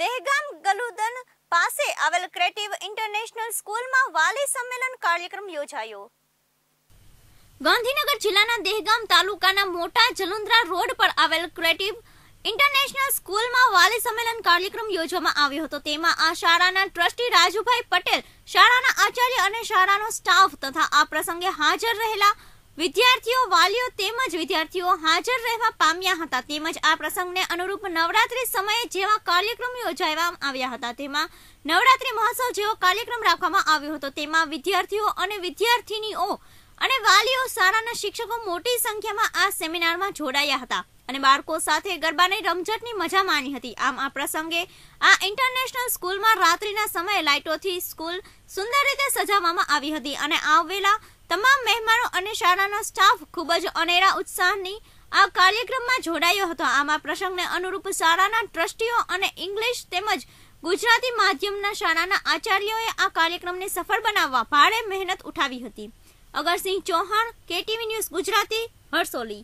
દહેગામ ગલુદન પાસે આવેલ creative international સ્કૂલમાં વાલી સંમેલન કાર્યક્રમ યોજાયો ગાંધીનગર જિલ્લાના દેહગામ તાલુકાના મોટા જલુંદ્રા રોડ પર આવેલ ક્રિએટિવ ઇન્ટરનેશનલ સ્કૂલમાં વાલી સંમેલન કાર્યક્રમ યોજવામાં આવ્યો હતો તેમાં આ શાળાના ટ્રસ્ટી રાજુભાઈ પટેલ શાળાના આચાર્ય અને શાળાનો સ્ટાફ તથા આ પ્રસંગે હાજર રહેલા વિદ્યાર્થીઓ વાલીઓ તેમજ વિદ્યાર્થીઓ હાજર રહેવા પામ્યા હતા તેમજ આ પ્રસંગને અનુરૂપ નવરાત્રી સમયે જેવા કાર્યક્રમ યોજાવામાં આવ્યા હતા તેમાં નવરાત્રી મહોત્સવ જેવો કાર્યક્રમ રાખવામાં આવ્યો હતો તેમાં વિદ્યાર્થીઓ અને વિદ્યાર્થીનીઓ અને વાલીઓ શાળાના શિક્ષકો મોટી સંખ્યામાં આ સેમિનારમાં જોડાયા હતા અને બાળકો સાથે ગરબાને રમઝટની મજા માણી હતી આમ આ પ્રસંગે આ ઇન્ટરનેશનલ સ્કૂલમાં રાત્રિના સમયે લાઇટોથી સ્કૂલ સુંદર રીતે સજાવવામાં આવી હતી અને આવેલા તમામ મહેમાનો અને શાળાના સ્ટાફ ખૂબ જ અનેરા ઉત્સાહની આ કાર્યક્રમમાં જોડાયો હતો આમાં પ્રસંગને અનુરૂપ શાળાના ટ્રસ્ટીઓ અને ઇંગ્લિશ તેમજ ગુજરાતી માધ્યમના શાળાના આચાર્યોએ આ કાર્યક્રમને સફળ બનાવવા ભારે મહેનત ઉઠાવી હતી અગરસિંહ ચૌહાણ કેટીવી ન્યૂઝ ગુજરાતી હરસોલી